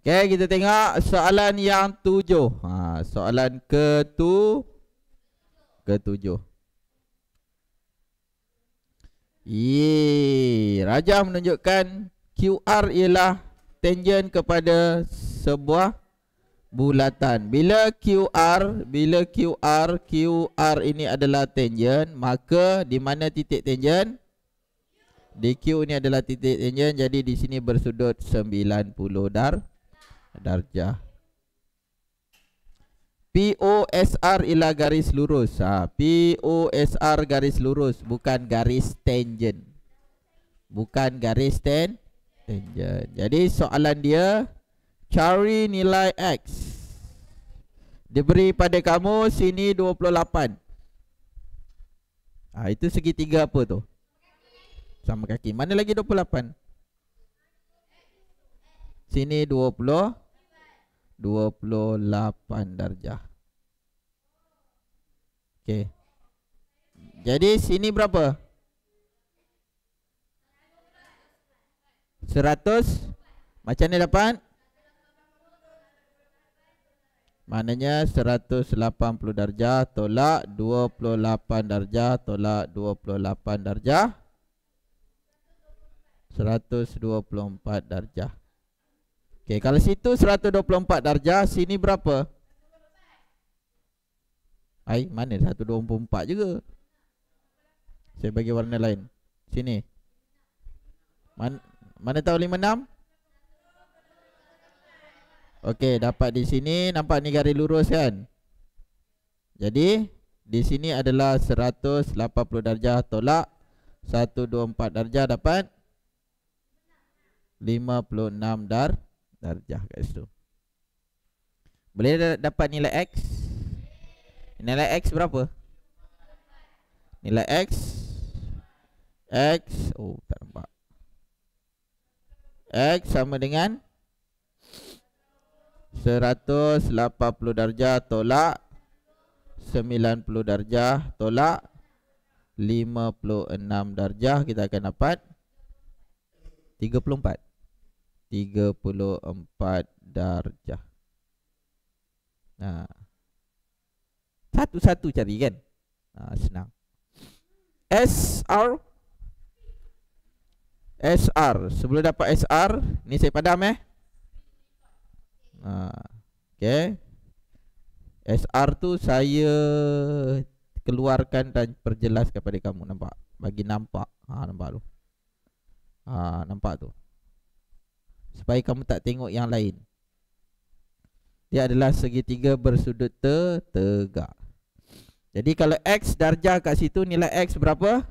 Okey, kita tengok soalan yang tujuh. Ha, soalan ketu ketujuh. Ye, Raja menunjukkan QR ialah tangent kepada sebuah bulatan. Bila QR, bila QR, QR ini adalah tangent, maka di mana titik tangent? Q ini adalah titik tangent, jadi di sini bersudut 90 darjah darjah POSR ialah garis lurus ha, POSR garis lurus bukan garis tangent bukan garis ten tangent jadi soalan dia cari nilai X diberi pada kamu sini 28 ha, itu segitiga apa tu sama kaki mana lagi 28 Sini 20 28 darjah Okey Jadi sini berapa? 100 Macam ni dapat? Maknanya 180 darjah tolak 28 darjah tolak 28 darjah 124 darjah Okey, kalau situ 124 darjah, sini berapa? Ai, mana 124 juga. Saya bagi warna lain. Sini. Man, mana tahu 56? Okey, dapat di sini nampak ni garis lurus kan? Jadi di sini adalah 180 darjah tolak 124 darjah dapat 56 darjah darjah kat situ Boleh dapat nilai X Nilai X berapa? Nilai X X Oh tak nampak X sama dengan 180 darjah tolak 90 darjah tolak 56 darjah kita akan dapat 34 34 darjah. Nah, ha. Satu-satu cari kan? Ha, senang. SR SR sebelum dapat SR ni saya padam eh. Ha. okay. SR tu saya keluarkan dan perjelas kepada kamu nampak bagi nampak ha nampak tu ha nampak tu supaya kamu tak tengok yang lain. Dia adalah segitiga bersudut te tegak. Jadi kalau x darjah kat situ nilai x berapa?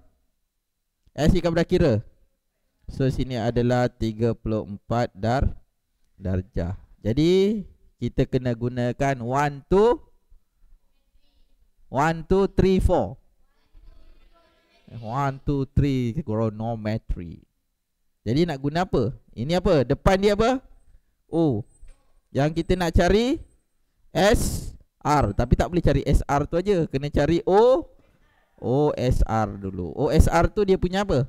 X ikan dah kira. So sini adalah 34 dar darjah. Jadi kita kena gunakan 1 to 1 to 3 4. 1 to 3 trigonometry. Jadi nak guna apa? Ini apa? Depan dia apa? O. Yang kita nak cari S R tapi tak boleh cari S R tu aja kena cari O O S R dulu. O S R tu dia punya apa?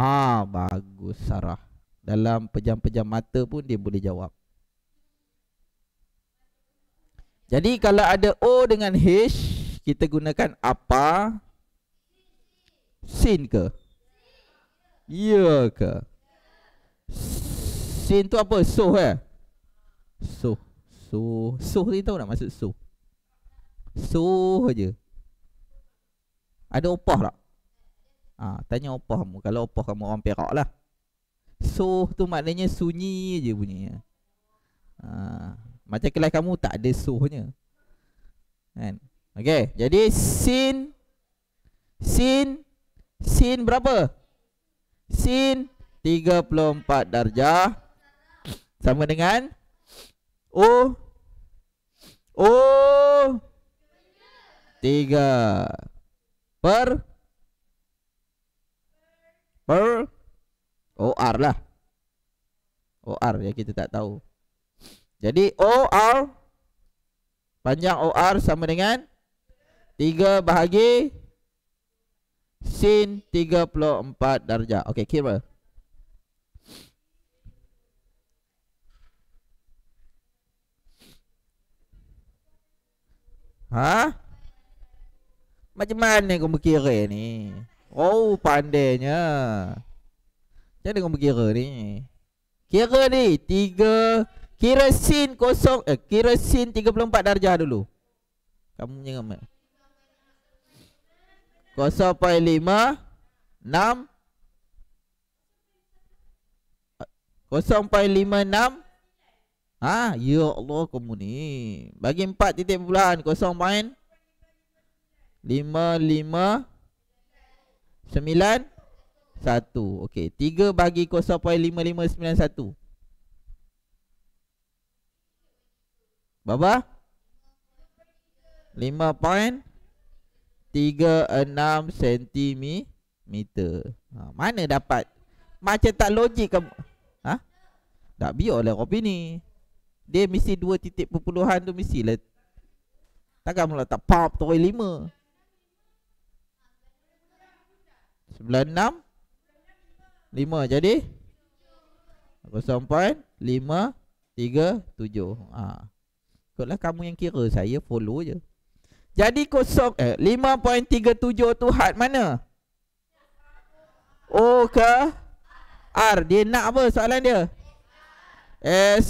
Ha, bagus Sarah. Dalam pejam-pejam mata pun dia boleh jawab. Jadi kalau ada O dengan H, kita gunakan apa? Sin ke? Ya ke? Sin tu apa? So eh? So. So. So ni tahu nak maksud so. So je. Ada opah tak? Ha, tanya opah kamu. Kalau opah kamu orang perak lah. So tu maknanya sunyi je bunyinya. Ha, macam kelas kamu tak ada sohnya. Kan? Okay. Jadi sin. Sin. Sin berapa? Sin berapa? sin 34 darjah sama dengan o o 3 per per OR lah OR ya kita tak tahu Jadi OR Panjang OR sama dengan 3 bahagi sin 34 darjah. Okey, kira. Lah. Ha? Macam mana kamu kira ni? Oh, pandainya. Macam mana kamu kira ni? Kira ni, tiga, kira sin kosong, eh, kira sin 34 darjah dulu. Kamu punya kamu. 0.56 Ha, ya Allah kamu ni. Bagi 4 titik bulan 0.5 sembilan satu. Okey, tiga bagi kosong poin lima lima sembilan satu Berapa? lima poin 36 cm meter. Ha, mana dapat? Macam tak logik kamu. Ha? Tak biarlah kopi ni. Dia mesti dua titik perpuluhan tu mestilah. Takkan mula tak pop tori lima. 96 5 jadi 0.5 3 7 ha. Ikutlah kamu yang kira saya follow je jadi kosong eh 5.37 tu hat mana? O oh, ke R dia nak apa soalan dia? S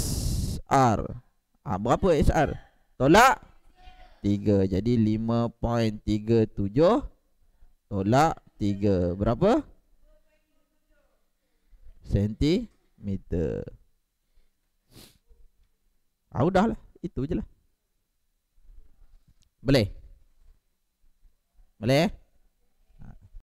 R. Ah ha, berapa R? Tolak 3. Jadi 5.37 tolak 3. Berapa? Sentimeter. Ah ha, lah itu je lah. Boleh? Boleh? Eh?